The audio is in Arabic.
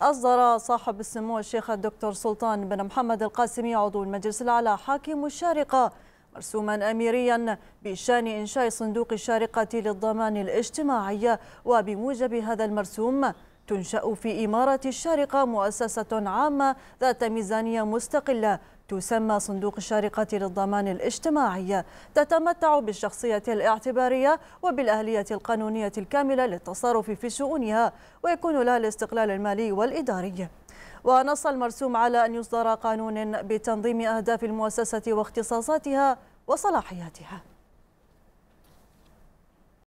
أصدر صاحب السمو الشيخ الدكتور سلطان بن محمد القاسمي عضو المجلس الأعلى حاكم الشارقة مرسوما أميريا بشأن إنشاء صندوق الشارقة للضمان الاجتماعي وبموجب هذا المرسوم تنشأ في إمارة الشارقة مؤسسة عامة ذات ميزانية مستقلة تسمى صندوق الشارقة للضمان الاجتماعي تتمتع بالشخصية الاعتبارية وبالأهلية القانونية الكاملة للتصرف في شؤونها ويكون لها الاستقلال المالي والإداري ونص المرسوم على أن يصدر قانون بتنظيم أهداف المؤسسة واختصاصاتها وصلاحياتها